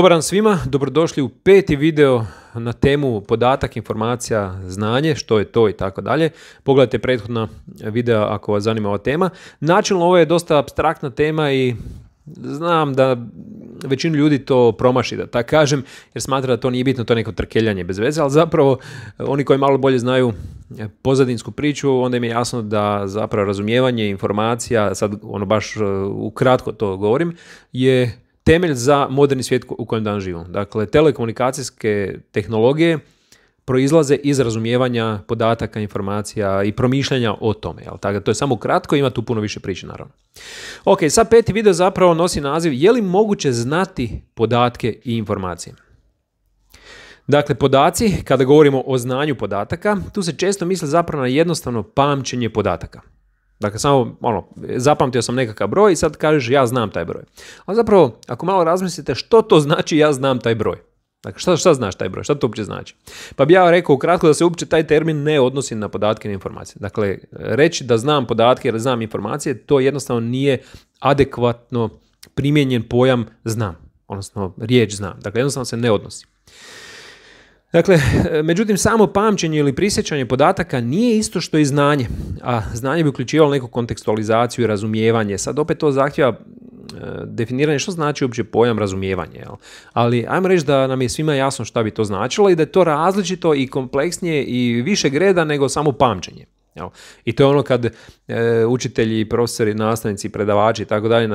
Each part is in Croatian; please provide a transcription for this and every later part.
Dobar dan svima, dobrodošli u peti video na temu podatak, informacija, znanje, što je to i tako dalje. Pogledajte prethodna videa ako vas zanima ova tema. Načelno ovo je dosta abstraktna tema i znam da većinu ljudi to promaši, da tako kažem, jer smatra da to nije bitno, to je neko trkeljanje bez veze, ali zapravo eh, oni koji malo bolje znaju eh, pozadinsku priču, onda im je jasno da zapravo razumijevanje informacija, sad ono baš eh, ukratko to govorim, je temelj za moderni svijet u kojem dan živimo. Dakle, telekomunikacijske tehnologije proizlaze iz razumijevanja podataka, informacija i promišljanja o tome. Jel? Tako, to je samo kratko, ima tu puno više priče naravno. Ok, sad peti video zapravo nosi naziv je li moguće znati podatke i informacije? Dakle, podaci, kada govorimo o znanju podataka, tu se često misli zapravo na jednostavno pamćenje podataka. Dakle, samo ono, zapamtio sam nekakav broj i sad kažeš ja znam taj broj. A zapravo, ako malo razmislite što to znači ja znam taj broj. Dakle, šta, šta znaš taj broj? Šta to uopće znači? Pa bi ja rekao ukratko da se uopće taj termin ne odnosi na podatke i informacije. Dakle, reći da znam podatke ili znam informacije, to jednostavno nije adekvatno primijenjen pojam znam, odnosno riječ znam. Dakle, jednostavno se ne odnosi. Dakle, međutim, samo pamćenje ili prisjećanje podataka nije isto što i znanje, a znanje bi uključivalo neku kontekstualizaciju i razumijevanje. Sad opet to zahtjeva e, definiranje što znači uopće pojam razumijevanje. Ali ajmo reći da nam je svima jasno šta bi to značilo i da je to različito i kompleksnije i više greda nego samo pamćenje. Jel? I to je ono kad e, učitelji, profesori, nastavnici, predavači i tako dalje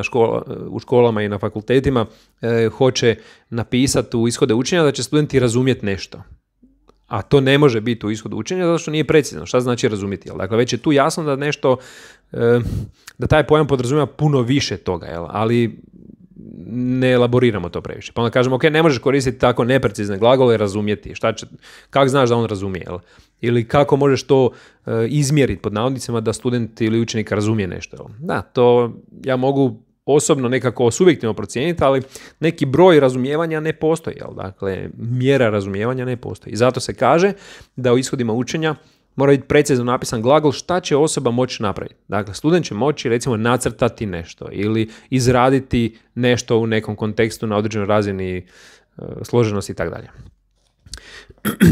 u školama i na fakultetima e, hoće napisati u ishode učenja da će studenti razumjeti nešto. A to ne može biti u ishodu učenja zato što nije precizno. Šta znači razumjeti? Jel? Dakle, već je tu jasno da nešto, e, da taj pojam podrazumijeva puno više toga. Jel? Ali ne elaboriramo to previše. Pa onda kažemo, ok, ne možeš koristiti tako neprecizne glagole i razumjeti. Šta će, kak znaš da on razumije? Jel? Ili kako možeš to e, izmjeriti pod navodnicama da student ili učenik razumije nešto? Jel? Da, to ja mogu osobno nekako subjektivno procijeniti, ali neki broj razumijevanja ne postoji. Jel? Dakle, mjera razumijevanja ne postoji. I zato se kaže da u ishodima učenja mora biti precizno napisan glagol šta će osoba moći napraviti. Dakle, student će moći recimo nacrtati nešto ili izraditi nešto u nekom kontekstu na određenoj razini e, složenosti i tako dalje.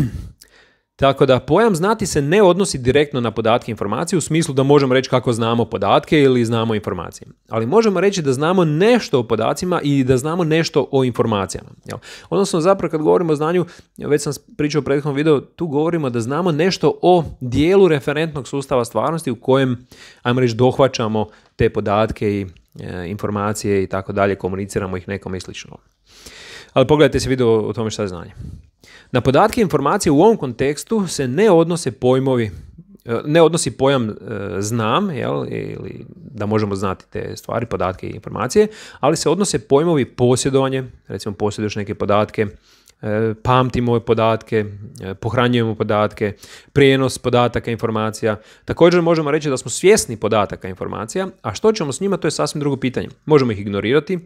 Tako da pojam znati se ne odnosi direktno na podatke i informacije u smislu da možemo reći kako znamo podatke ili znamo informacije. Ali možemo reći da znamo nešto o podacima i da znamo nešto o informacijama. Odnosno zapravo kad govorimo o znanju, već sam pričao u prethodnom videu, tu govorimo da znamo nešto o dijelu referentnog sustava stvarnosti u kojem, ajmo reći, dohvaćamo te podatke i e, informacije i tako dalje, komuniciramo ih nekome i slično. Ali pogledajte se video o tome šta je znanje. Na podatke i informacije u ovom kontekstu se ne odnose pojmovi, e, ne odnosi pojam e, znam, jel, ili da možemo znati te stvari, podatke i informacije, ali se odnose pojmovi posjedovanje, recimo posjeduješ neke podatke, E, pamtimo moje podatke, e, pohranjujemo podatke, prijenos podataka informacija. Također možemo reći da smo svjesni podataka informacija, a što ćemo s njima to je sasvim drugo pitanje. Možemo ih ignorirati,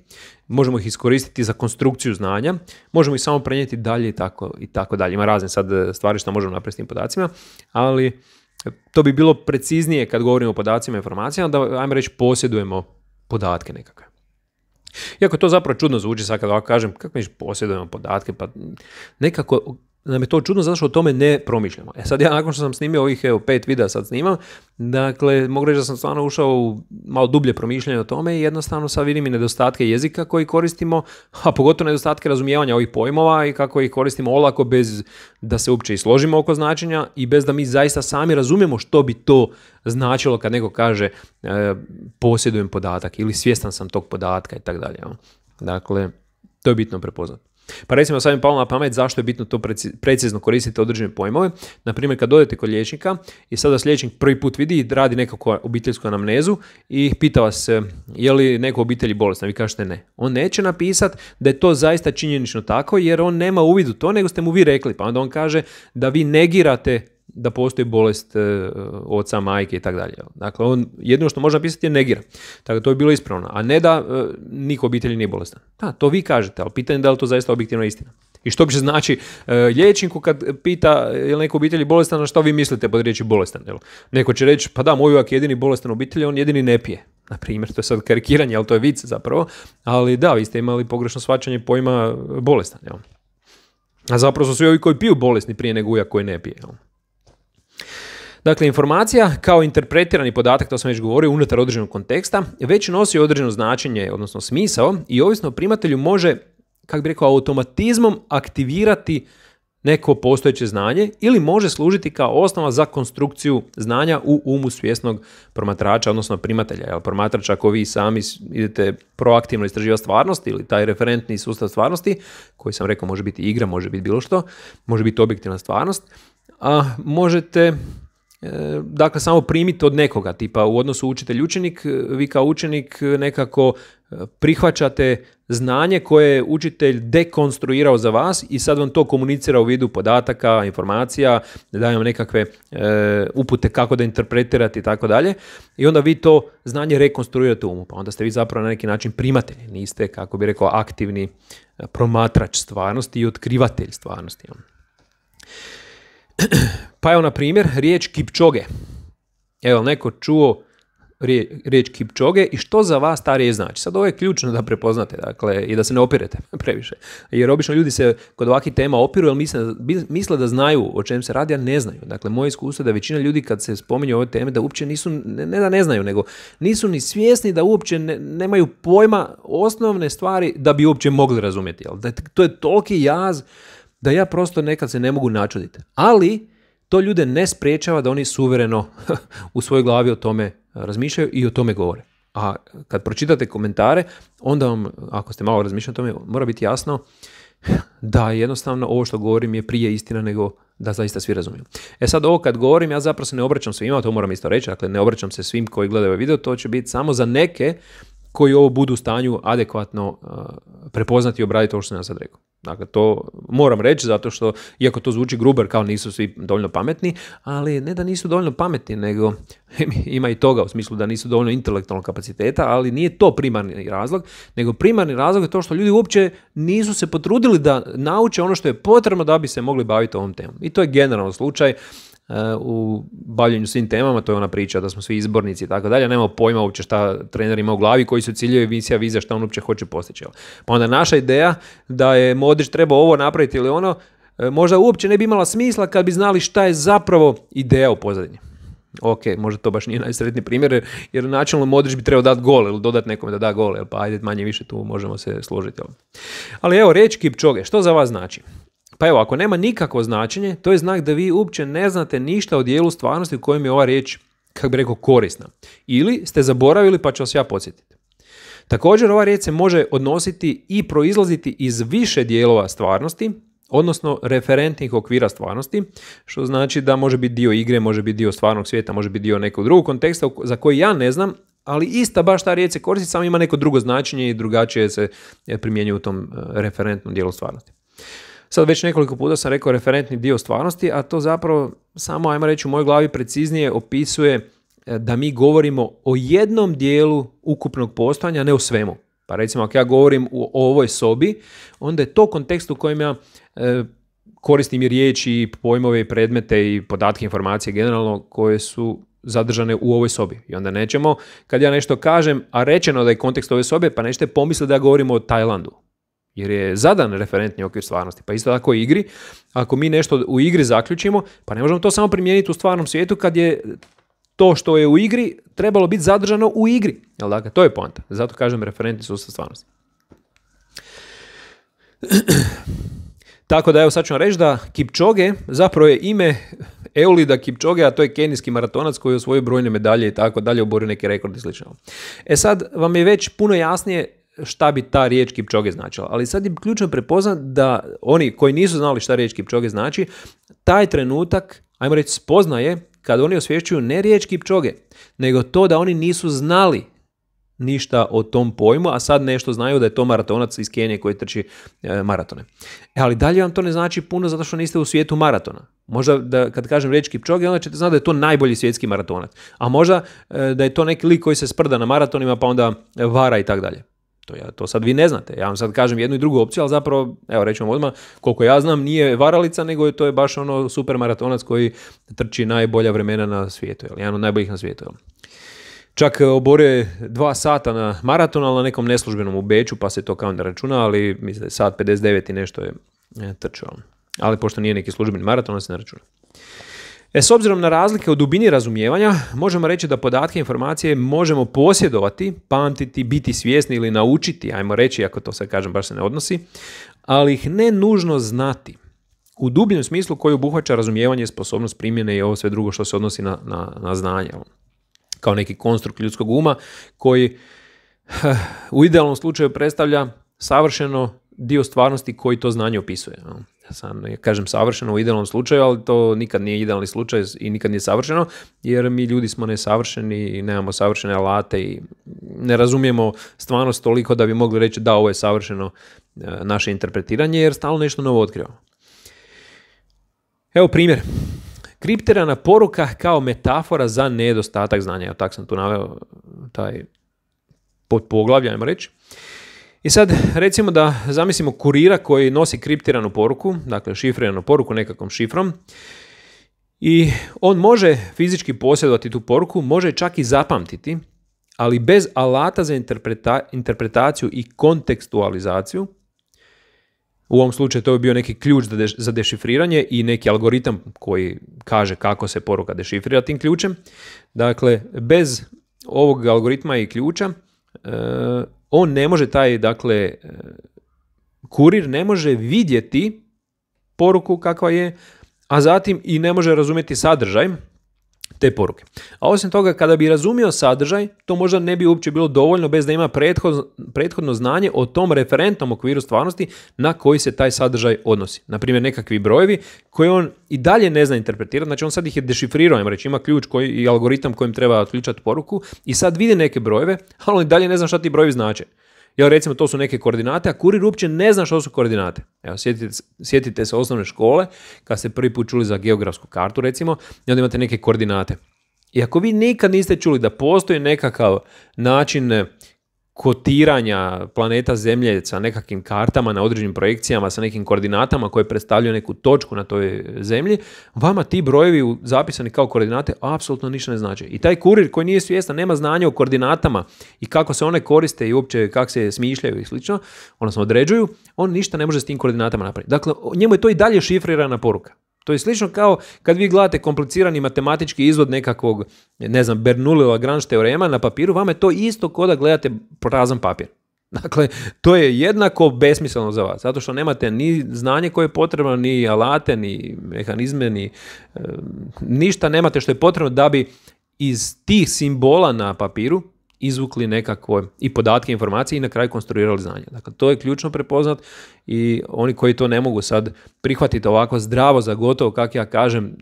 možemo ih iskoristiti za konstrukciju znanja, možemo ih samo prenijeti dalje i tako, i tako dalje. Ima razne sad e, stvari što možemo napraviti s tim podacima, ali to bi bilo preciznije kad govorimo o podacima i informacijama, da ajmo reći posjedujemo podatke nekakve. Iako to zapravo čudno zvuči sad kad ovako kažem, kako mi posjedujemo podatke, pa nekako nam je to čudno zato što o tome ne promišljamo. E sad ja nakon što sam snimio ovih evo, pet videa sad snimam, dakle mogu reći da sam stvarno ušao u malo dublje promišljanje o tome i jednostavno sad vidim i nedostatke jezika koji koristimo, a pogotovo nedostatke razumijevanja ovih pojmova i kako ih koristimo olako bez da se uopće i složimo oko značenja i bez da mi zaista sami razumijemo što bi to značilo kad neko kaže e, posjedujem podatak ili svjestan sam tog podatka i tako dalje. Dakle, to je bitno prepoznati. Pa recimo sad mi palo na pamet zašto je bitno to precizno koristiti određene pojmove. Naprimjer kad odete kod liječnika i sada s liječnik prvi put vidi i radi nekakvu obiteljsku anamnezu i pita vas je li neko obitelji bolestan, vi kažete ne. On neće napisati da je to zaista činjenično tako jer on nema uvid u to nego ste mu vi rekli. Pa onda on kaže da vi negirate da postoji bolest e, oca, majke i tako dalje. Dakle, on jedino što može napisati je negira. Dakle, to je bilo ispravno. A ne da e, niko obitelji nije bolestan. Da, to vi kažete, ali pitanje je da li to zaista objektivna istina. I što bi znači e, liječniku kad pita je li neko obitelji bolestan, na što vi mislite pod riječi bolestan? Jel? Neko će reći, pa da, moj je jedini bolestan obitelj, on jedini ne pije. Na primjer, to je sad karikiranje, ali to je vic zapravo. Ali da, vi ste imali pogrešno svačanje pojma bolestan. Jel? A zapravo su svi ovi koji piju bolesni prije nego ujak koji ne pije. Jel? Dakle, informacija kao interpretirani podatak, to sam već govorio, unutar određenog konteksta, već nosi određeno značenje, odnosno smisao i ovisno o primatelju može, kako bi rekao, automatizmom aktivirati neko postojeće znanje ili može služiti kao osnova za konstrukciju znanja u umu svjesnog promatrača, odnosno primatelja. Jel, promatrač, ako vi sami idete proaktivno istraživati stvarnost ili taj referentni sustav stvarnosti, koji sam rekao može biti igra, može biti bilo što, može biti objektivna stvarnost, a možete e, dakle samo primiti od nekoga, tipa u odnosu učitelj-učenik, e, vi kao učenik e, nekako prihvaćate znanje koje je učitelj dekonstruirao za vas i sad vam to komunicira u vidu podataka, informacija, daje vam nekakve upute kako da interpretirate i tako dalje i onda vi to znanje rekonstruirate umu, pa onda ste vi zapravo na neki način primatelji, niste kako bi rekao aktivni promatrač stvarnosti i otkrivatelj stvarnosti. Pa evo, na primjer, riječ kipčoge. Evo, neko čuo riječ kipčoge i što za vas ta riječ znači. Sad ovo je ključno da prepoznate dakle, i da se ne opirete previše. Jer obično ljudi se kod ovakvih tema opiru jer misle, misle da znaju o čem se radi, a ne znaju. Dakle, moje iskustvo je da većina ljudi kad se spominju ove teme da uopće nisu, ne, ne da ne znaju, nego nisu ni svjesni da uopće nemaju pojma osnovne stvari da bi uopće mogli razumjeti. Jel? Da, to je toliki jaz da ja prosto nekad se ne mogu načuditi. Ali to ljude ne spriječava da oni suvereno u svojoj glavi o tome razmišljaju i o tome govore. A kad pročitate komentare, onda vam, ako ste malo razmišljali o tome, mora biti jasno da jednostavno ovo što govorim je prije istina nego da zaista svi razumiju. E sad ovo kad govorim, ja zapravo se ne obraćam svima, to moram isto reći, dakle ne obraćam se svim koji gledaju ovaj video, to će biti samo za neke koji ovo budu u stanju adekvatno uh, prepoznati i obraditi ovo što sam ja sad rekao. Dakle, to moram reći zato što, iako to zvuči gruber kao nisu svi dovoljno pametni, ali ne da nisu dovoljno pametni, nego ima i toga u smislu da nisu dovoljno intelektualnog kapaciteta, ali nije to primarni razlog, nego primarni razlog je to što ljudi uopće nisu se potrudili da nauče ono što je potrebno da bi se mogli baviti ovom temom. I to je generalno slučaj E, u bavljenju svim temama, to je ona priča da smo svi izbornici i tako dalje, nema pojma uopće šta trener ima u glavi, koji su ciljevi visija, vize, šta on uopće hoće postići. Pa onda naša ideja da je Modrić treba ovo napraviti ili ono, e, možda uopće ne bi imala smisla kad bi znali šta je zapravo ideja u pozadini. Ok, možda to baš nije najsretniji primjer, jer načelno Modrić bi trebao dati gol ili dodati nekome da da gol, pa ajde manje više tu možemo se složiti. Ali evo, reč Kipčoge, što za vas znači? Pa evo, ako nema nikakvo značenje, to je znak da vi uopće ne znate ništa o dijelu stvarnosti u kojem je ova riječ, kako bi rekao, korisna. Ili ste zaboravili pa ću vas ja podsjetiti. Također, ova riječ se može odnositi i proizlaziti iz više dijelova stvarnosti, odnosno referentnih okvira stvarnosti, što znači da može biti dio igre, može biti dio stvarnog svijeta, može biti dio nekog drugog konteksta za koji ja ne znam, ali ista baš ta riječ se koristi, samo ima neko drugo značenje i drugačije se e, primjenjuje u tom e, referentnom dijelu stvarnosti. Sad već nekoliko puta sam rekao referentni dio stvarnosti, a to zapravo samo, ajmo reći, u mojoj glavi preciznije opisuje e, da mi govorimo o jednom dijelu ukupnog postojanja, ne o svemu. Pa recimo, ako ja govorim o ovoj sobi, onda je to kontekst u kojem ja e, koristim i riječi, i pojmove, i predmete, i podatke, informacije generalno koje su zadržane u ovoj sobi. I onda nećemo, kad ja nešto kažem, a rečeno da je kontekst ove sobe, pa nećete pomisliti da ja govorim o Tajlandu jer je zadan referentni okvir stvarnosti. Pa isto tako i igri, ako mi nešto u igri zaključimo, pa ne možemo to samo primijeniti u stvarnom svijetu kad je to što je u igri trebalo biti zadržano u igri. Jel dakle, to je poanta. Zato kažem referentni sustav stvarnosti. Tako da evo sad ću vam reći da Kipčoge zapravo je ime Eulida Kipčoge, a to je kenijski maratonac koji je osvojio brojne medalje i tako dalje, oborio neke rekorde i slično. E sad vam je već puno jasnije šta bi ta riječ Kipčoge značila. Ali sad je ključno prepoznat da oni koji nisu znali šta riječ Kipčoge znači, taj trenutak, ajmo reći spoznaje, kad oni osvješćuju ne riječ Kipčoge, nego to da oni nisu znali ništa o tom pojmu, a sad nešto znaju da je to maratonac iz Kenije koji trči e, maratone. E, ali dalje vam to ne znači puno zato što niste u svijetu maratona. Možda da, kad kažem riječ Kipčoge, onda ćete znati da je to najbolji svjetski maratonac. A možda e, da je to neki lik koji se sprda na maratonima pa onda vara i tako dalje. To, ja, to sad vi ne znate. Ja vam sad kažem jednu i drugu opciju, ali zapravo, evo vam odmah, koliko ja znam, nije varalica, nego je to je baš ono super maratonac koji trči najbolja vremena na svijetu. Jel? Jedan od najboljih na svijetu. Jel? Čak e, oborio je dva sata na maraton, ali na nekom neslužbenom u Beću, pa se to kao ne računa, ali mislim da je sat 59 i nešto je e, trčao. Ali pošto nije neki službeni maraton, se ne računa. E, s obzirom na razlike u dubini razumijevanja, možemo reći da podatke i informacije možemo posjedovati, pamtiti, biti svjesni ili naučiti, ajmo reći, ako to sad kažem baš se ne odnosi, ali ih ne nužno znati. U dubljem smislu koji obuhvaća razumijevanje, sposobnost primjene i ovo sve drugo što se odnosi na, na, na znanje. Ono. Kao neki konstrukt ljudskog uma koji u idealnom slučaju predstavlja savršeno dio stvarnosti koji to znanje opisuje. Sam, ja kažem savršeno u idealnom slučaju, ali to nikad nije idealni slučaj i nikad nije savršeno, jer mi ljudi smo nesavršeni i nemamo savršene alate i ne razumijemo stvarnost toliko da bi mogli reći da ovo je savršeno e, naše interpretiranje, jer stalno nešto novo otkrivamo. Evo primjer. Kriptirana poruka kao metafora za nedostatak znanja. Evo, tak sam tu naveo taj pod ajmo reći. I sad recimo da zamislimo kurira koji nosi kriptiranu poruku, dakle šifriranu poruku nekakvom šifrom i on može fizički posjedovati tu poruku, može čak i zapamtiti, ali bez alata za interpretaciju i kontekstualizaciju. U ovom slučaju to bi bio neki ključ za, dešifriranje i neki algoritam koji kaže kako se poruka dešifrira tim ključem. Dakle, bez ovog algoritma i ključa e, on ne može taj, dakle, e, kurir ne može vidjeti poruku kakva je, a zatim i ne može razumjeti sadržaj, te poruke. A osim toga, kada bi razumio sadržaj, to možda ne bi uopće bilo dovoljno bez da ima prethodno znanje o tom referentnom okviru stvarnosti na koji se taj sadržaj odnosi. Naprimjer, nekakvi brojevi koje on i dalje ne zna interpretirati, znači on sad ih je dešifrirao, ima reći, ima ključ koji, i algoritam kojim treba otključati poruku i sad vidi neke brojeve, ali on i dalje ne zna šta ti brojevi znače ja recimo to su neke koordinate, a kurir uopće ne zna što su koordinate. Evo, sjetite, sjetite se osnovne škole, kad ste prvi put čuli za geografsku kartu recimo, i onda imate neke koordinate. I ako vi nikad niste čuli da postoji nekakav način kotiranja planeta Zemlje sa nekakvim kartama na određenim projekcijama, sa nekim koordinatama koje predstavljaju neku točku na toj zemlji, vama ti brojevi zapisani kao koordinate apsolutno ništa ne znače. I taj kurir koji nije svjestan, nema znanja o koordinatama i kako se one koriste i uopće kako se smišljaju i slično, odnosno određuju, on ništa ne može s tim koordinatama napraviti. Dakle, njemu je to i dalje šifrirana poruka. To je slično kao kad vi gledate komplicirani matematički izvod nekakvog, ne znam, Bernoulli teorema na papiru, vama je to isto kao da gledate prazan papir. Dakle, to je jednako besmisleno za vas, zato što nemate ni znanje koje je potrebno, ni alate, ni mehanizme, ni eh, ništa nemate što je potrebno da bi iz tih simbola na papiru izvukli nekakve i podatke, informacije i na kraju konstruirali znanje. Dakle, to je ključno prepoznat i oni koji to ne mogu sad prihvatiti ovako zdravo za gotovo, kak ja kažem,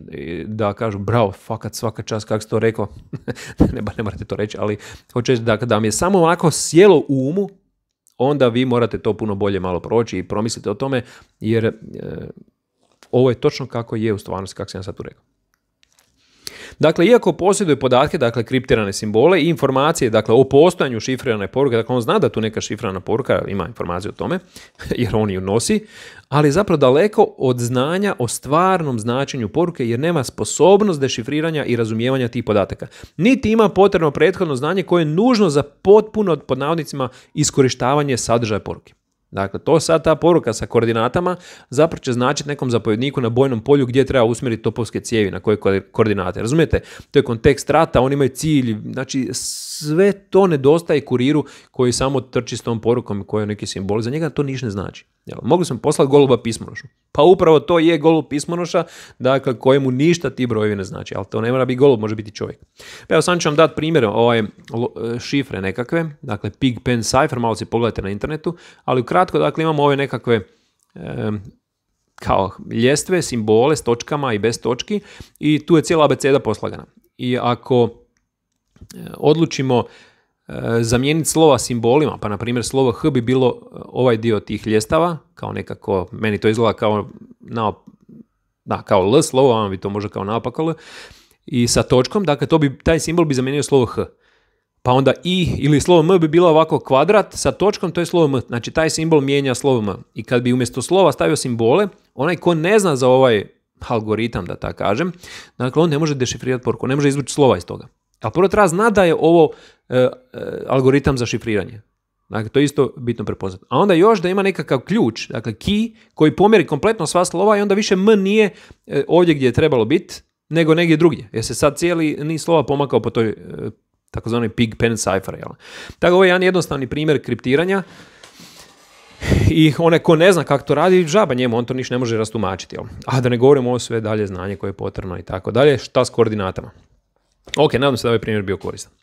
da kažu bravo, fakat svaka čast, kak si to rekao, ne, ne morate to reći, ali hoće da, dakle, da vam je samo ovako sjelo u umu, onda vi morate to puno bolje malo proći i promislite o tome, jer e, ovo je točno kako je u stvarnosti, kako sam ja sad tu rekao. Dakle, iako posjeduje podatke, dakle, kriptirane simbole i informacije, dakle, o postojanju šifrirane poruke, dakle, on zna da tu neka šifrana poruka ima informaciju o tome, jer on ju nosi, ali zapravo daleko od znanja o stvarnom značenju poruke, jer nema sposobnost dešifriranja i razumijevanja tih podataka. Niti ima potrebno prethodno znanje koje je nužno za potpuno, pod navodnicima, iskorištavanje sadržaja poruke. Dakle, to sad ta poruka sa koordinatama zapravo će značiti nekom zapovjedniku na bojnom polju gdje treba usmjeriti topovske cijevi, na koje koordinate. Razumijete? To je kontekst rata, oni imaju cilj, znači sve to nedostaje kuriru koji samo trči s tom porukom koji je neki simbol. Za njega to ništa ne znači. Jel, mogli smo poslati goluba pismonošu. Pa upravo to je golub pismonoša, dakle, kojemu ništa ti brojevi ne znači. Ali to ne mora biti golub, može biti čovjek. Pa evo, sam ću vam dati primjer ove ovaj, šifre nekakve, dakle, Pig Pen Cipher, malo si pogledajte na internetu, ali u kratko, dakle imamo ove nekakve kao ljestve, simbole s točkama i bez točki i tu je cijela abeceda poslagana. I ako e, odlučimo e, zamijeniti slova simbolima, pa na primjer slovo H bi bilo e, ovaj dio tih ljestava, kao nekako, meni to izgleda kao, na, da, kao L slovo, vam bi to možda kao napakalo, i sa točkom, dakle to bi, taj simbol bi zamijenio slovo H pa onda i ili slovo m bi bilo ovako kvadrat sa točkom, to je slovo m. Znači taj simbol mijenja slovo I kad bi umjesto slova stavio simbole, onaj ko ne zna za ovaj algoritam, da tako kažem, dakle on ne može dešifrirati poruku, ne može izvući slova iz toga. A prvo treba zna da je ovo e, e, algoritam za šifriranje. Dakle, to je isto bitno prepoznati. A onda još da ima nekakav ključ, dakle key, koji pomjeri kompletno sva slova i onda više m nije e, ovdje gdje je trebalo biti, nego negdje drugdje. Jer se sad cijeli niz slova pomakao po toj takozvani pig pen cipher. Jel? Tako ovo je jedan jednostavni primjer kriptiranja i onaj ko ne zna kako to radi, žaba njemu, on to ništa ne može rastumačiti. Jel? A da ne govorimo o sve dalje znanje koje je potrebno i tako dalje, šta s koordinatama. Ok, nadam se da ovaj primjer bio koristan.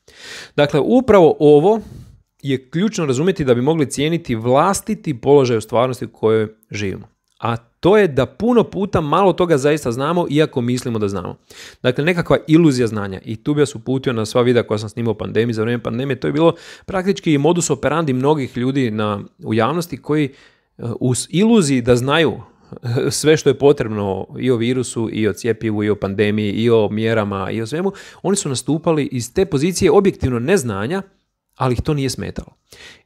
Dakle, upravo ovo je ključno razumjeti da bi mogli cijeniti vlastiti položaj u stvarnosti u kojoj živimo. A to je da puno puta malo toga zaista znamo, iako mislimo da znamo. Dakle, nekakva iluzija znanja. I tu bi vas uputio na sva videa koja sam snimao u pandemiji, za vrijeme pandemije. To je bilo praktički modus operandi mnogih ljudi na, u javnosti koji e, u iluziji da znaju e, sve što je potrebno i o virusu, i o cjepivu, i o pandemiji, i o mjerama, i o svemu, oni su nastupali iz te pozicije objektivno neznanja, ali ih to nije smetalo.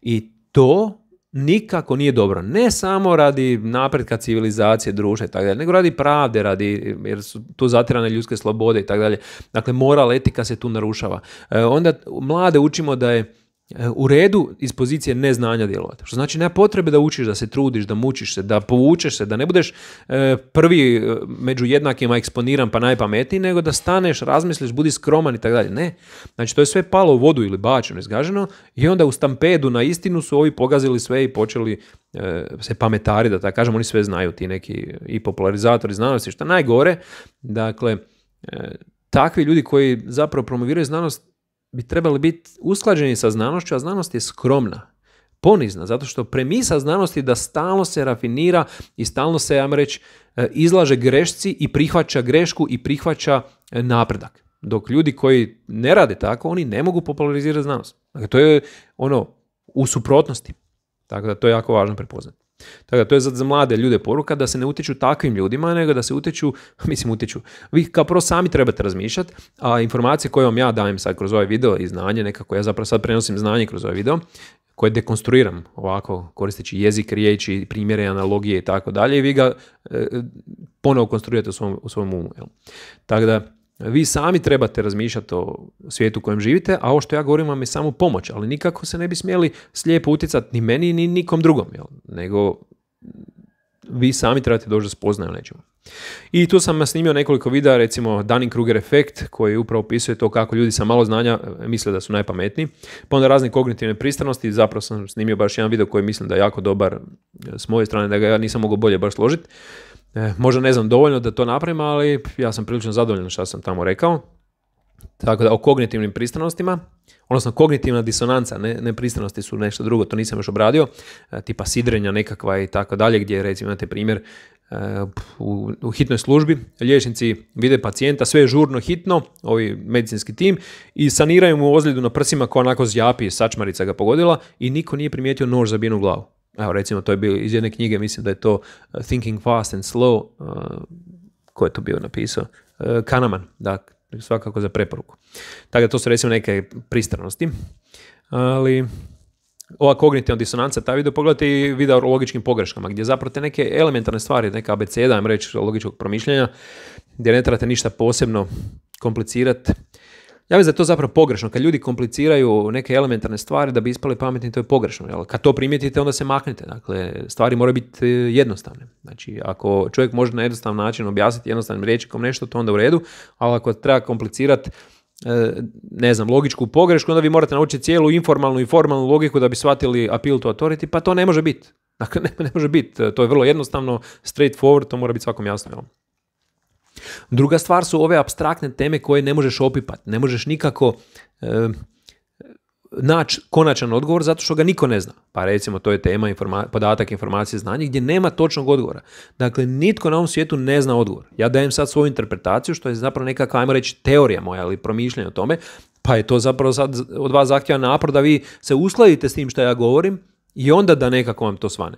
I to nikako nije dobro. Ne samo radi napretka civilizacije, društva i tako dalje, nego radi pravde, radi, jer su tu zatirane ljudske slobode i tako dalje. Dakle, moral, etika se tu narušava. E, onda mlade učimo da je E, u redu iz pozicije neznanja djelovati. Što znači nema potrebe da učiš, da se trudiš, da mučiš se, da povučeš se, da ne budeš e, prvi e, među jednakima eksponiran pa najpametniji, nego da staneš, razmisliš, budi skroman i tako dalje. Ne. Znači to je sve palo u vodu ili bačeno, izgaženo i onda u stampedu na istinu su ovi pogazili sve i počeli se pametari, da tako kažem, oni sve znaju, ti neki i popularizatori znanosti, što najgore, dakle, takvi ljudi koji zapravo promoviraju znanost bi trebali biti usklađeni sa znanošću, a znanost je skromna, ponizna, zato što premisa znanosti da stalno se rafinira i stalno se, ja reći, e, izlaže grešci i prihvaća grešku i prihvaća e, napredak. Dok ljudi koji ne rade tako, oni ne mogu popularizirati znanost. Dakle, to je ono u suprotnosti. Tako da to je jako važno prepoznati. Tako da to je za mlade ljude poruka da se ne utječu takvim ljudima, nego da se utječu, mislim utječu, vi kao prvo sami trebate razmišljati, a informacije koje vam ja dajem sad kroz ovaj video i znanje, nekako ja zapravo sad prenosim znanje kroz ovaj video, koje dekonstruiram ovako koristeći jezik, riječi, primjere, analogije i tako dalje i vi ga e, e, ponovo konstruirate u svom, u umu. Tako da, vi sami trebate razmišljati o svijetu u kojem živite, a ovo što ja govorim vam je samo pomoć, ali nikako se ne bi smjeli slijepo utjecati ni meni ni nikom drugom, jel? nego vi sami trebate doći do spoznaje nečemu. I tu sam snimio nekoliko videa, recimo Dunning-Kruger efekt, koji upravo opisuje to kako ljudi sa malo znanja e, misle da su najpametniji. Pa onda razne kognitivne pristranosti, zapravo sam snimio baš jedan video koji mislim da je jako dobar e, s moje strane, da ga ja nisam mogao bolje baš složiti. E, možda ne znam dovoljno da to napravim, ali ja sam prilično zadovoljan što sam tamo rekao. Tako da o kognitivnim pristranostima, odnosno kognitivna disonanca, ne, ne pristranosti su nešto drugo, to nisam još obradio, e, tipa sidrenja nekakva i tako dalje, gdje recimo imate primjer e, u, hitnoj službi, liječnici vide pacijenta, sve je žurno, hitno, ovi medicinski tim, i saniraju mu ozljedu na prsima koja onako zjapi, sačmarica ga pogodila i niko nije primijetio nož zabijenu glavu. Evo recimo to je bilo iz jedne knjige, mislim da je to eh, Thinking Fast and Slow, eh, ko je to bio napisao? Eh, Kanaman, da, svakako za preporuku. Tako da to su recimo neke pristranosti. Ali ova kognitivna disonanca, ta video pogledajte i video o logičkim pogreškama, gdje zapravo te neke elementarne stvari, neka abeceda, ajmo reći, logičkog promišljanja, gdje ne trebate ništa posebno komplicirati, ja mislim da je to zapravo pogrešno. Kad ljudi kompliciraju neke elementarne stvari da bi ispali pametni, to je pogrešno. Jel? Kad to primijetite, onda se maknite. Dakle, stvari moraju biti e, jednostavne. Znači, ako čovjek može na jednostavan način objasniti jednostavnim rječnikom nešto, to onda u redu, ali ako treba komplicirati e, ne znam, logičku pogrešku, onda vi morate naučiti cijelu informalnu i formalnu logiku da bi shvatili appeal to authority, pa to ne može biti. Dakle, ne, može biti. To je vrlo jednostavno, straightforward, to mora biti svakom jasno. Druga stvar su ove abstraktne teme koje ne možeš opipati. Ne možeš nikako e, naći konačan odgovor zato što ga niko ne zna. Pa recimo to je tema podatak, informacije, znanje gdje nema točnog odgovora. Dakle, nitko na ovom svijetu ne zna odgovor. Ja dajem sad svoju interpretaciju što je zapravo nekakva, ajmo reći, teorija moja ili promišljanje o tome, pa je to zapravo sad od vas zahtjeva napor da vi se uskladite s tim što ja govorim i onda da nekako vam to svane.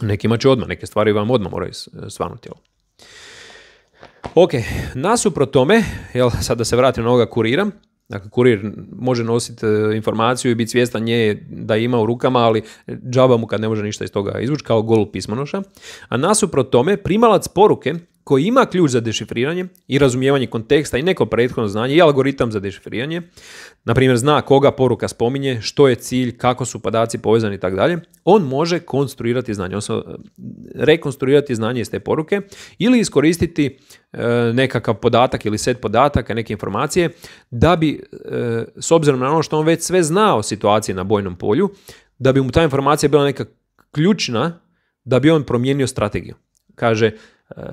Nekima će odmah, neke stvari vam odmah moraju svanuti. Ok, nasuprot tome, jel, sad da se vratim na ovoga kurira, Dakle, kurir može nositi e, informaciju i biti svjestan nje da ima u rukama, ali džaba mu kad ne može ništa iz toga izvući, kao golu pismonoša. A nasuprot tome, primalac poruke koji ima ključ za dešifriranje i razumijevanje konteksta i neko prethodno znanje i algoritam za dešifriranje, na primjer zna koga poruka spominje, što je cilj, kako su podaci povezani i on može konstruirati znanje, odnosno e, rekonstruirati znanje iz te poruke ili iskoristiti E, nekakav podatak ili set podataka, neke informacije, da bi, e, s obzirom na ono što on već sve zna o situaciji na bojnom polju, da bi mu ta informacija bila neka ključna da bi on promijenio strategiju. Kaže, e,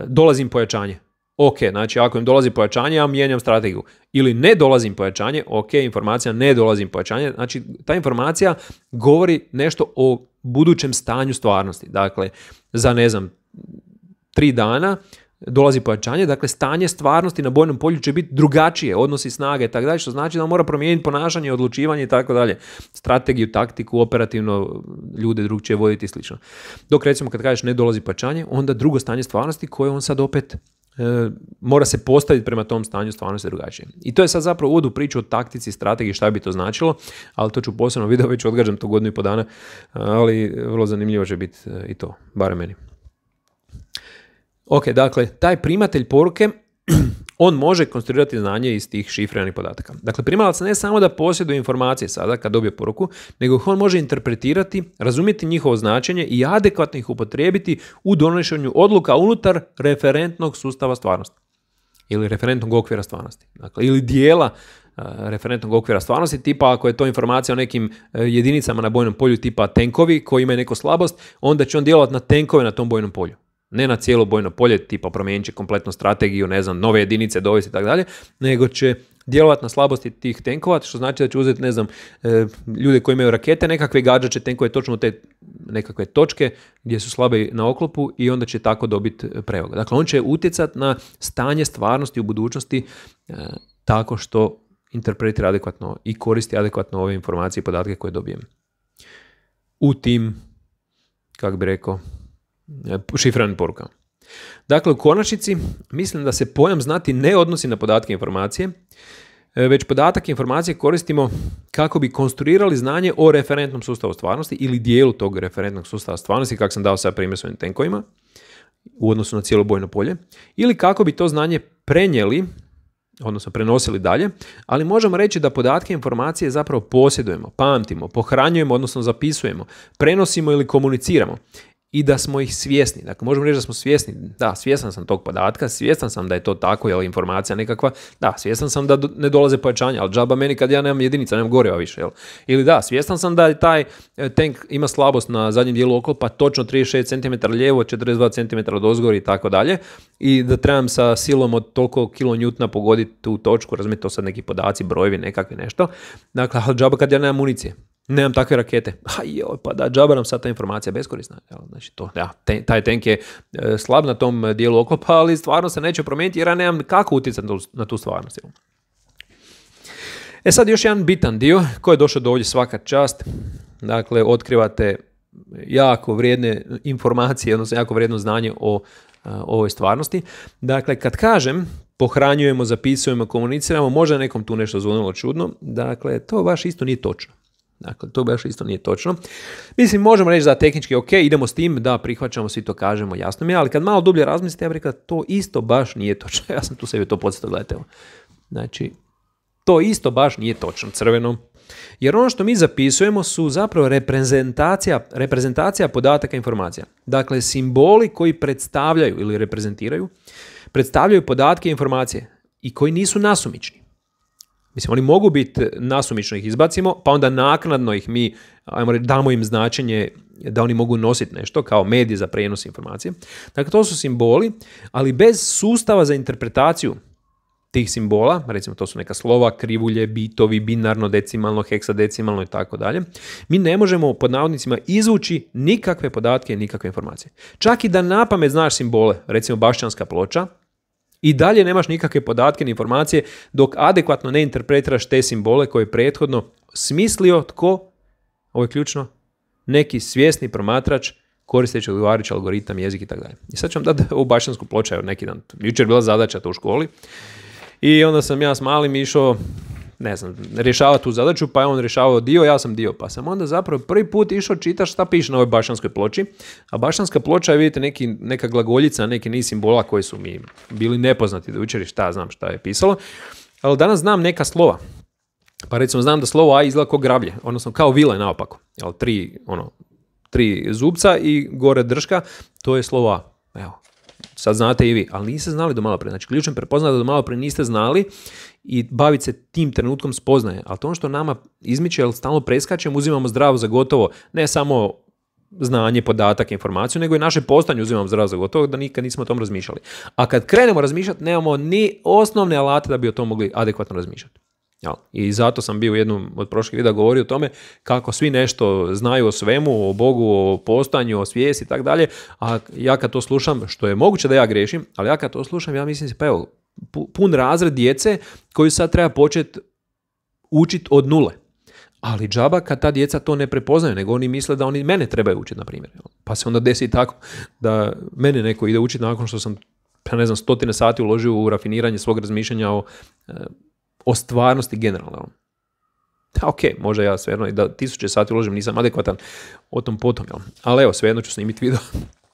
dolazim pojačanje. Ok, znači ako im dolazi pojačanje, ja mijenjam strategiju. Ili ne dolazim pojačanje, ok, informacija ne dolazim pojačanje. Znači, ta informacija govori nešto o budućem stanju stvarnosti. Dakle, za ne znam, tri dana dolazi pojačanje, dakle stanje stvarnosti na bojnom polju će biti drugačije, odnosi snage i tako dalje, što znači da mora promijeniti ponašanje, odlučivanje i tako dalje, strategiju, taktiku, operativno ljude drugčije voditi i slično. Dok recimo kad kažeš ne dolazi pojačanje, onda drugo stanje stvarnosti koje on sad opet e, mora se postaviti prema tom stanju stvarnosti drugačije. I to je sad zapravo uvod u priču o taktici, strategiji, šta bi to značilo, ali to ću posebno video, već odgađam to godinu i po dana, ali vrlo zanimljivo će biti e, i to, barem meni. Ok, dakle, taj primatelj poruke, on može konstruirati znanje iz tih šifrenih podataka. Dakle, primalac ne samo da posjeduje informacije sada kad dobije poruku, nego ih on može interpretirati, razumjeti njihovo značenje i adekvatno ih upotrijebiti u donošenju odluka unutar referentnog sustava stvarnosti ili referentnog okvira stvarnosti. Dakle, ili dijela e, referentnog okvira stvarnosti, tipa ako je to informacija o nekim e, jedinicama na bojnom polju tipa tenkovi koji imaju neku slabost, onda će on djelovati na tenkove na tom bojnom polju. Ne na cijelo bojno polje, tipa promijenit će kompletnu strategiju, ne znam, nove jedinice dovesti i tako dalje, nego će djelovati na slabosti tih tenkova, što znači da će uzeti, ne znam, e, ljude koji imaju rakete, nekakve gađat će tenkove točno u te nekakve točke gdje su slabe na oklopu i onda će tako dobiti prevog. Dakle, on će utjecati na stanje stvarnosti u budućnosti e, tako što interpretira adekvatno i koristi adekvatno ove informacije i podatke koje dobijem. U tim, kako bi rekao, E, šifrenim poruka. Dakle, u konačnici mislim da se pojam znati ne odnosi na podatke informacije, e, već podatak informacije koristimo kako bi konstruirali znanje o referentnom sustavu stvarnosti ili dijelu tog referentnog sustava stvarnosti, kako sam dao sada primjer svojim tenkovima, u odnosu na cijelo bojno polje, ili kako bi to znanje prenijeli, odnosno prenosili dalje, ali možemo reći da podatke informacije zapravo posjedujemo, pamtimo, pohranjujemo, odnosno zapisujemo, prenosimo ili komuniciramo i da smo ih svjesni. Dakle, možemo reći da smo svjesni, da, svjestan sam tog podatka, svjestan sam da je to tako, jel, informacija nekakva, da, svjestan sam da ne dolaze pojačanja, ali džaba meni kad ja nemam jedinica, nemam goriva više, jel. Ili da, svjestan sam da je taj e, tank ima slabost na zadnjem dijelu pa točno 36 cm lijevo, 42 cm ozgori i tako dalje, i da trebam sa silom od toliko kilonjutna pogoditi tu točku, razumijete, to sad neki podaci, brojevi, nekakvi nešto. Dakle, ali džaba kad ja nemam municije, nemam takve rakete. Ha pa da, džaba nam sad ta informacija beskorisna. znači to, ja, taj tank je e, slab na tom e, dijelu oklopa, ali stvarno se neće promijeniti jer ja nemam kako utjecati na, tu stvarnost. E sad još jedan bitan dio koji je došao do ovdje svaka čast. Dakle, otkrivate jako vrijedne informacije, odnosno jako vrijedno znanje o e, ovoj stvarnosti. Dakle, kad kažem pohranjujemo, zapisujemo, komuniciramo, možda nekom tu nešto zvonilo čudno, dakle, to baš isto nije točno. Dakle, to baš isto nije točno. Mislim, možemo reći da tehnički ok, idemo s tim, da prihvaćamo, svi to kažemo, jasno mi je, ali kad malo dublje razmislite, ja bih rekao, to isto baš nije točno. Ja sam tu sebi to podsjetio, gledajte. Znači, to isto baš nije točno, crveno. Jer ono što mi zapisujemo su zapravo reprezentacija, reprezentacija podataka informacija. Dakle, simboli koji predstavljaju ili reprezentiraju, predstavljaju podatke i informacije i koji nisu nasumični. Mislim, oni mogu biti, e, nasumično ih izbacimo, pa onda naknadno ih mi, ajmo reći, damo im značenje da oni mogu nositi nešto kao medije za prijenos informacije. Dakle, to su simboli, ali bez sustava za interpretaciju tih simbola, recimo to su neka slova, krivulje, bitovi, binarno, decimalno, heksadecimalno i tako dalje, mi ne možemo pod navodnicima izvući nikakve podatke, nikakve informacije. Čak i da napamet znaš simbole, recimo bašćanska ploča, i dalje nemaš nikakve podatke ni informacije dok adekvatno ne interpretiraš te simbole koje je prethodno smislio tko, ovo je ključno, neki svjesni promatrač koristeći odgovarajući algoritam, jezik i tako dalje. I sad ću vam dati ovu ploču pločaju neki dan. Jučer je bila zadaća to u školi. I onda sam ja s malim išao ne znam, rješava tu zadaću, pa je on rješavao dio, ja sam dio, pa sam onda zapravo prvi put išao čitaš šta piše na ovoj bašanskoj ploči, a bašanska ploča je, vidite, neki, neka glagoljica, neki niz simbola koji su mi bili nepoznati do jučer šta znam šta je pisalo, ali danas znam neka slova, pa recimo znam da slovo A izgleda kao grablje, odnosno kao vile naopako, jel, tri, ono, tri zubca i gore drška, to je slovo A. Evo, sad znate i vi, ali niste znali do malo pre. Znači, ključno prepoznati da do malo pre niste znali i baviti se tim trenutkom spoznaje. Ali to ono što nama izmiče, jer stalno preskačemo, uzimamo zdravo za gotovo, ne samo znanje, podatak, informaciju, nego i naše postanje uzimamo zdravo za gotovo da nikad nismo o tom razmišljali. A kad krenemo razmišljati, nemamo ni osnovne alate da bi o tom mogli adekvatno razmišljati. I zato sam bio u jednom od prošlih videa govorio o tome kako svi nešto znaju o svemu, o Bogu, o postanju, o svijesti i tako dalje, a ja kad to slušam, što je moguće da ja grešim, ali ja kad to slušam, ja mislim se, pa evo, pun razred djece koju sad treba početi učiti od nule. Ali džaba kad ta djeca to ne prepoznaju, nego oni misle da oni mene trebaju učiti, na primjer. Pa se onda desi tako da mene neko ide učiti nakon što sam, ja ne znam, stotine sati uložio u rafiniranje svog razmišljanja o, eh, o stvarnosti generalno. Da, ok, možda ja svejedno i da tisuće sati uložim, nisam adekvatan o tom potom, jel? ali evo, svejedno ću snimiti video,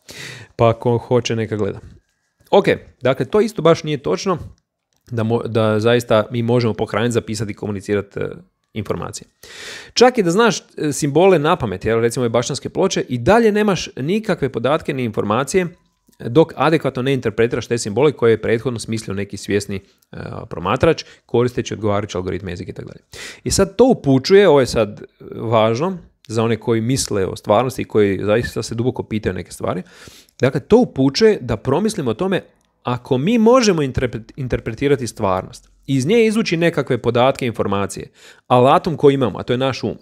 pa ko hoće neka gleda. Ok, dakle to isto baš nije točno da, mo, da zaista mi možemo pohraniti, zapisati i komunicirati e, informacije. Čak i da znaš e, simbole na pamet, jel, recimo je baštanske ploče, i dalje nemaš nikakve podatke ni informacije dok adekvatno ne interpretiraš te simbole koje je prethodno smislio neki svjesni e, promatrač koristeći odgovarajući algoritme jezike itd. I sad to upućuje, ovo je sad važno, za one koji misle o stvarnosti i koji zaista se duboko pitaju neke stvari. Dakle, to upućuje da promislimo o tome ako mi možemo interpretirati stvarnost iz nje izvući nekakve podatke, informacije, alatom koji imamo, a to je naš um,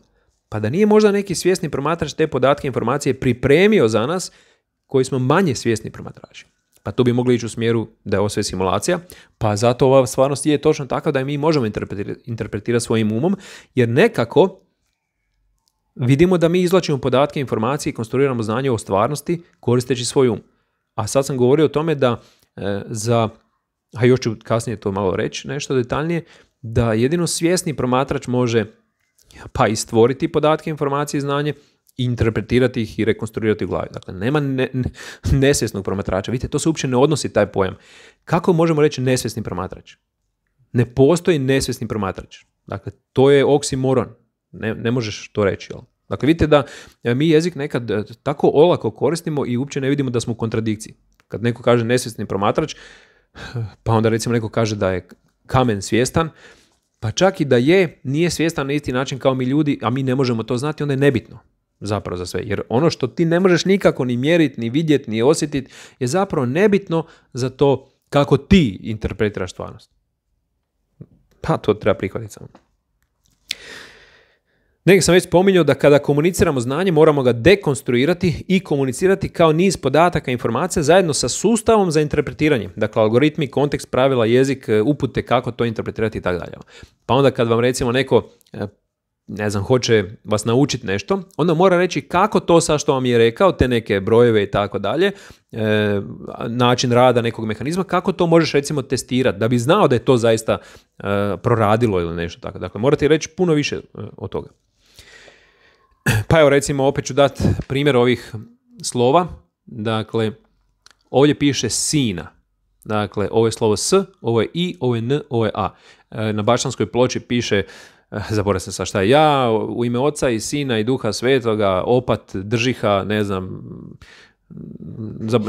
pa da nije možda neki svjesni promatrač te podatke, i informacije pripremio za nas koji smo manje svjesni promatrači. Pa to bi mogli ići u smjeru da je ovo sve simulacija, pa zato ova stvarnost je točno takva da mi možemo interpretirati svojim umom, jer nekako Vidimo da mi izlačimo podatke, informacije i konstruiramo znanje o stvarnosti koristeći svoj um. A sad sam govorio o tome da e, za, a još ću kasnije to malo reći, nešto detaljnije, da jedino svjesni promatrač može pa i stvoriti podatke, informacije i znanje, i interpretirati ih i rekonstruirati u glavi. Dakle, nema nesvjesnog promatrača. Vidite, to se uopće ne odnosi taj pojam. Kako možemo reći nesvjesni promatrač? Ne postoji nesvjesni promatrač. Dakle, to je oksimoron. Ne, ne možeš to reći, jel? Dakle, vidite da e, mi jezik nekad e, tako olako koristimo i uopće ne vidimo da smo u kontradikciji. Kad neko kaže nesvjesni promatrač, pa onda recimo neko kaže da je kamen svjestan, pa čak i da je, nije svjestan na isti način kao mi ljudi, a mi ne možemo to znati, onda je nebitno zapravo za sve. Jer ono što ti ne možeš nikako ni mjeriti, ni vidjeti, ni osjetiti, je zapravo nebitno za to kako ti interpretiraš stvarnost. Pa to treba prihvatiti samo. Negdje sam već spominjao da kada komuniciramo znanje moramo ga dekonstruirati i komunicirati kao niz podataka i informacija zajedno sa sustavom za interpretiranje. Dakle, algoritmi, kontekst, pravila, jezik, e, upute kako to interpretirati i Pa onda kad vam recimo neko e, ne znam, hoće vas naučiti nešto, onda mora reći kako to sa što vam je rekao, te neke brojeve i tako dalje, e, način rada nekog mehanizma, kako to možeš recimo testirati, da bi znao da je to zaista proradilo ili nešto tako. Dakle, morate reći puno više od toga. Pa evo recimo opet ću dati primjer ovih slova. Dakle, ovdje piše sina. Dakle, ovo je slovo s, ovo je i, ovo je n, ovo je a. E, na bašanskoj ploči piše, zaboravio sam sa šta je ja, u ime oca i sina i duha svetoga, opat, držiha, ne znam,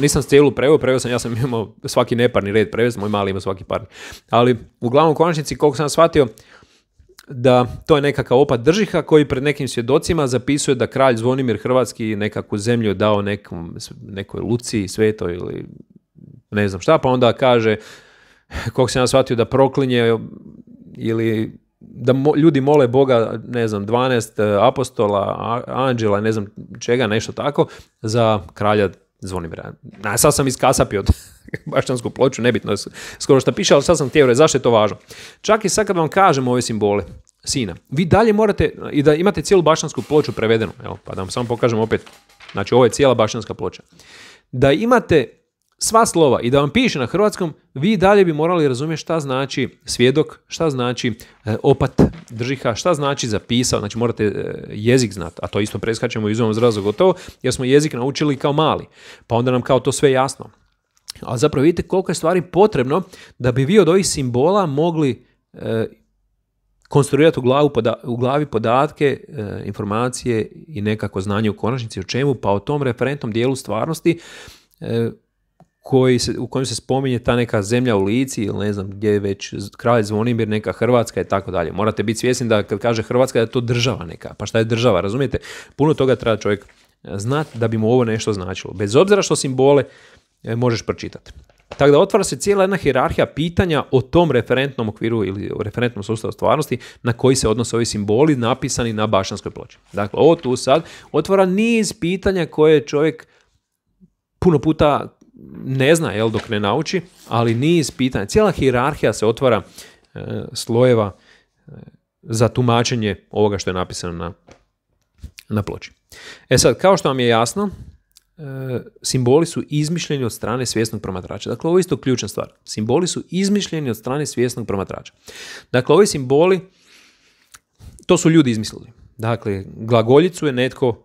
nisam cijelu preveo, preveo sam, ja sam imao svaki neparni red sam, moj mali ima svaki parni. Ali uglavnom u konačnici, koliko sam shvatio, da to je nekakav opat držiha koji pred nekim svjedocima zapisuje da kralj Zvonimir Hrvatski nekakvu zemlju dao nekom, nekoj luci, svetoj ili ne znam šta, pa onda kaže, kog se ja shvatio da proklinje ili da ljudi mole Boga, ne znam, 12 eh, apostola, anđela, ne znam čega, nešto tako, za kralja Zvonimira. A, sad sam iskasapio baštansku ploču, nebitno je skoro što piše, ali sad sam htio zašto je to važno. Čak i sad kad vam kažem ove simbole sina, vi dalje morate i da imate cijelu baštansku ploču prevedenu, evo, pa da vam samo pokažem opet, znači ovo je cijela baštanska ploča. Da imate sva slova i da vam piše na hrvatskom, vi dalje bi morali razumjeti šta znači svjedok, šta znači e, opat držiha, šta znači zapisao, znači morate e, jezik znati, a to isto preskačemo iz ovom zrazu gotovo, jer smo jezik naučili kao mali, pa onda nam kao to sve jasno. A zapravo vidite koliko je stvari potrebno da bi vi od ovih simbola mogli e, konstruirati u, u glavi podatke, informacije i nekako znanje u konačnici o čemu, pa o tom referentnom dijelu stvarnosti koji se, u kojem se spominje ta neka zemlja u Lici ili ne znam gdje je već kralj Zvonimir, neka Hrvatska i tako dalje. Morate biti svjesni da kad kaže Hrvatska da je to država neka. Pa šta je država, razumijete? Puno toga treba čovjek e, znat da bi mu ovo nešto značilo. Bez obzira što simbole e, možeš pročitati. Tako da otvara se cijela jedna hierarhija pitanja o tom referentnom okviru ili o referentnom sustavu stvarnosti na koji se odnose ovi simboli napisani na bašanskoj ploči. Dakle, ovo tu sad otvara niz pitanja koje čovjek puno puta ne zna, jel, dok ne nauči, ali niz pitanja, cijela hijerarhija se otvara e, slojeva e, za tumačenje ovoga što je napisano na, na ploči. E sad, kao što vam je jasno, e, simboli su izmišljeni od strane svjesnog promatrača. Dakle, ovo je isto ključna stvar. Simboli su izmišljeni od strane svjesnog promatrača. Dakle, ovi simboli, to su ljudi izmislili. Dakle, glagoljicu je netko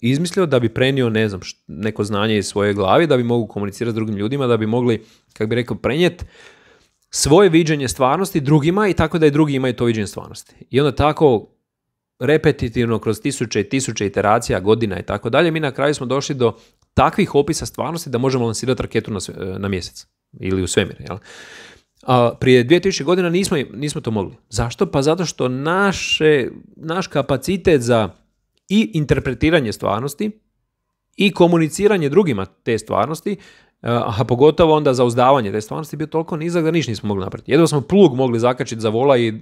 izmislio da bi prenio, ne znam, neko znanje iz svoje glavi, da bi mogu komunicirati s drugim ljudima, da bi mogli, kako bi rekao, prenijeti svoje viđenje stvarnosti drugima i tako da i drugi imaju to viđenje stvarnosti. I onda tako repetitivno kroz tisuće i tisuće iteracija, godina i tako dalje, mi na kraju smo došli do takvih opisa stvarnosti da možemo lansirati raketu na, e, na mjesec ili u svemir. Jel? A, prije 2000 godina nismo, nismo to mogli. Zašto? Pa zato što naše, naš kapacitet za i interpretiranje stvarnosti i komuniciranje drugima te stvarnosti, e, a pogotovo onda za uzdavanje te stvarnosti bio toliko nizak da ništa nismo mogli napraviti. Jedva smo plug mogli zakačiti za vola i e,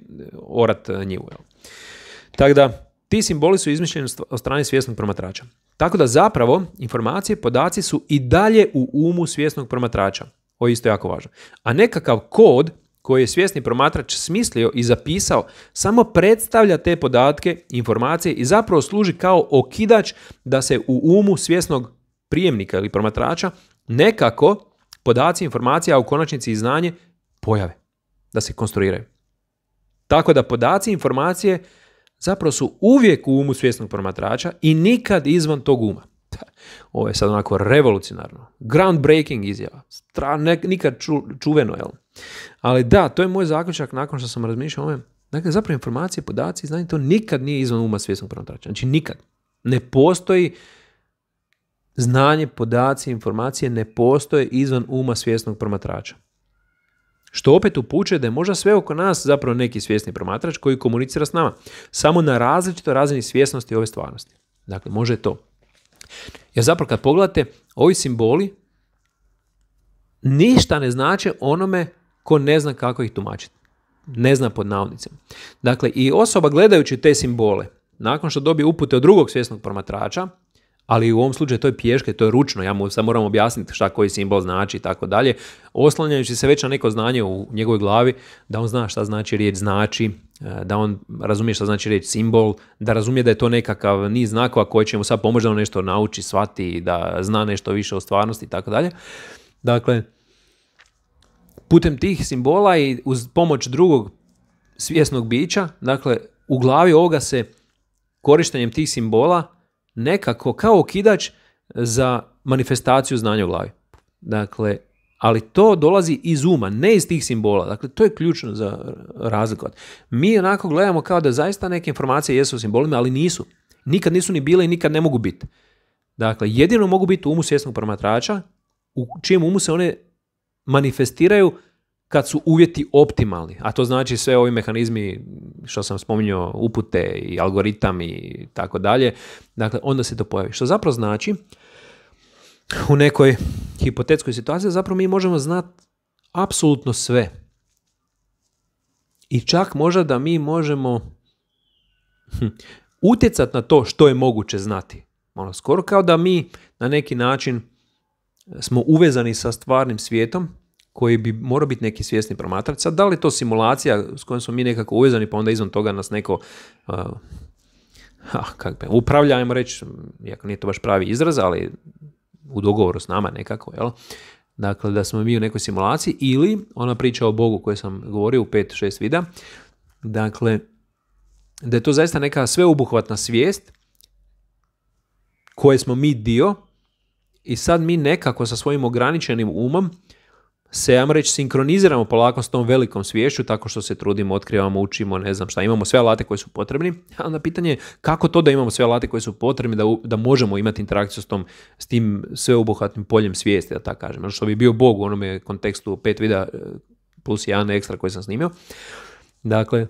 orat e, njivu. Tako da, ti simboli su izmišljeni od strane svjesnog promatrača. Tako da zapravo informacije, podaci su i dalje u umu svjesnog promatrača. Ovo je isto jako važno. A nekakav kod koji je svjesni promatrač smislio i zapisao samo predstavlja te podatke, informacije i zapravo služi kao okidač da se u umu svjesnog prijemnika ili promatrača nekako podaci, informacija, a u konačnici i znanje pojave, da se konstruiraju. Tako da podaci, informacije zapravo su uvijek u umu svjesnog promatrača i nikad izvan tog uma. Ovo je sad onako revolucionarno. Groundbreaking izjava. Stra, nikad čuveno, jel? Ali da, to je moj zaključak nakon što sam razmišljao o ovome. Dakle, zapravo informacije, podaci, znanje, to nikad nije izvan uma svjesnog promatrača. Znači, nikad. Ne postoji znanje, podaci, informacije ne postoje izvan uma svjesnog promatrača. Što opet upućuje da je možda sve oko nas zapravo neki svjesni promatrač koji komunicira s nama. Samo na različito razini svjesnosti ove stvarnosti. Dakle, može to. Ja, zapravo kad pogledate, ovi simboli ništa ne znače onome ko ne zna kako ih tumačiti. Ne zna pod navodnicama. Dakle, i osoba gledajući te simbole, nakon što dobije upute od drugog svjesnog promatrača, ali u ovom slučaju to je pješke, to je ručno, ja mu sad moram objasniti šta koji simbol znači i tako dalje, oslanjajući se već na neko znanje u njegovoj glavi, da on zna šta znači riječ znači, e, da on razumije šta znači riječ simbol, da razumije da je to nekakav niz znakova koji će mu sad pomoći da on nešto nauči, shvati, da zna nešto više o stvarnosti i tako dalje. Dakle, putem tih simbola i uz pomoć drugog svjesnog bića, dakle, u glavi ovoga se korištenjem tih simbola nekako kao okidač za manifestaciju znanja u glavi. Dakle, ali to dolazi iz uma, ne iz tih simbola. Dakle, to je ključno za razlikovat. Mi onako gledamo kao da zaista neke informacije jesu u simbolima, ali nisu. Nikad nisu ni bile i nikad ne mogu biti. Dakle, jedino mogu biti u umu svjesnog promatrača, u čijem umu se one manifestiraju kad su uvjeti optimalni, a to znači sve ovi mehanizmi što sam spominjao, upute i algoritam i tako dalje, dakle onda se to pojavi. Što zapravo znači u nekoj hipotetskoj situaciji zapravo mi možemo znati apsolutno sve. I čak možda da mi možemo utjecati hm, utjecat na to što je moguće znati. Ono, skoro kao da mi na neki način smo uvezani sa stvarnim svijetom koji bi morao biti neki svjesni promatrač. Sad, da li je to simulacija s kojom smo mi nekako uvezani, pa onda izvan toga nas neko uh, kak bi, upravlja, reći, iako nije to baš pravi izraz, ali u dogovoru s nama nekako, jel? Dakle, da smo mi u nekoj simulaciji ili ona priča o Bogu koju sam govorio u pet, šest videa, dakle, da je to zaista neka sveobuhvatna svijest koje smo mi dio i sad mi nekako sa svojim ograničenim umom se, ja reći, sinkroniziramo polako s tom velikom sviješću tako što se trudimo, otkrivamo, učimo, ne znam šta. Imamo sve alate koji su potrebni, a na pitanje je kako to da imamo sve alate koji su potrebni da, da možemo imati interakciju s, tom, s tim sveobuhvatnim poljem svijesti, da tako kažem. Ono što bi bio Bog u onome kontekstu pet videa e, plus jedan ekstra koji sam snimio. Dakle,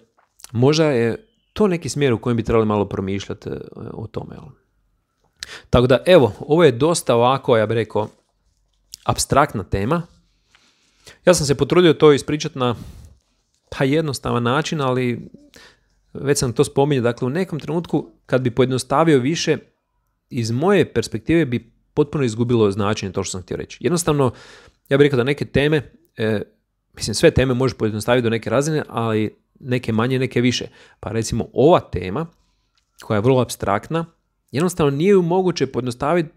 možda je to neki smjer u kojem bi trebali malo promišljati e, o tome. Tako da, evo, ovo je dosta ovako, ja bih rekao, abstraktna tema, ja sam se potrudio to ispričati na pa jednostavan način, ali već sam to spominjao. Dakle, u nekom trenutku kad bi pojednostavio više, iz moje perspektive bi potpuno izgubilo značenje to što sam htio reći. Jednostavno, ja bih rekao da neke teme, e, mislim sve teme možeš pojednostaviti do neke razine, ali neke manje, neke više. Pa recimo ova tema, koja je vrlo abstraktna, jednostavno nije ju moguće pojednostaviti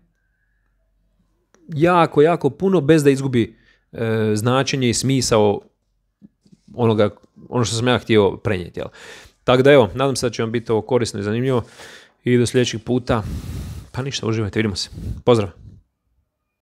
jako, jako puno bez da izgubi E, značenje i smisao onoga, ono što sam ja htio prenijeti. Jel? Tako da evo, nadam se da će vam biti ovo korisno i zanimljivo i do sljedećeg puta, pa ništa, uživajte, vidimo se. Pozdrav!